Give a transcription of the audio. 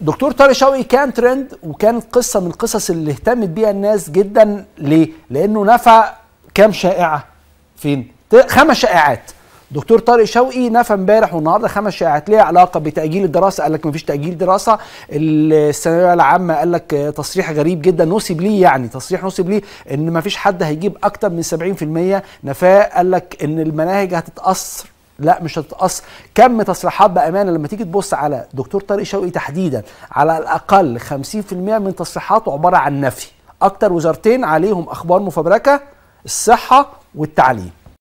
دكتور طارق شوقي كان ترند وكان قصه من القصص اللي اهتمت بيها الناس جدا ليه؟ لانه نفى كام شائعه فين؟ خمس شائعات دكتور طارق شوقي نفى امبارح والنهارده خمس شائعات ليها علاقه بتاجيل الدراسه قال لك مفيش تاجيل دراسه الثانويه العامه قال لك تصريح غريب جدا نسب ليه يعني تصريح نسب ليه ان مفيش حد هيجيب اكتر من 70% نفاه قال لك ان المناهج هتتاثر لا مش هتتأثر كم تصريحات بأمانة لما تيجي تبص على دكتور طارق شوقي تحديدا على الأقل 50% من تصريحاته عبارة عن نفي أكتر وزارتين عليهم أخبار مفبركة الصحة والتعليم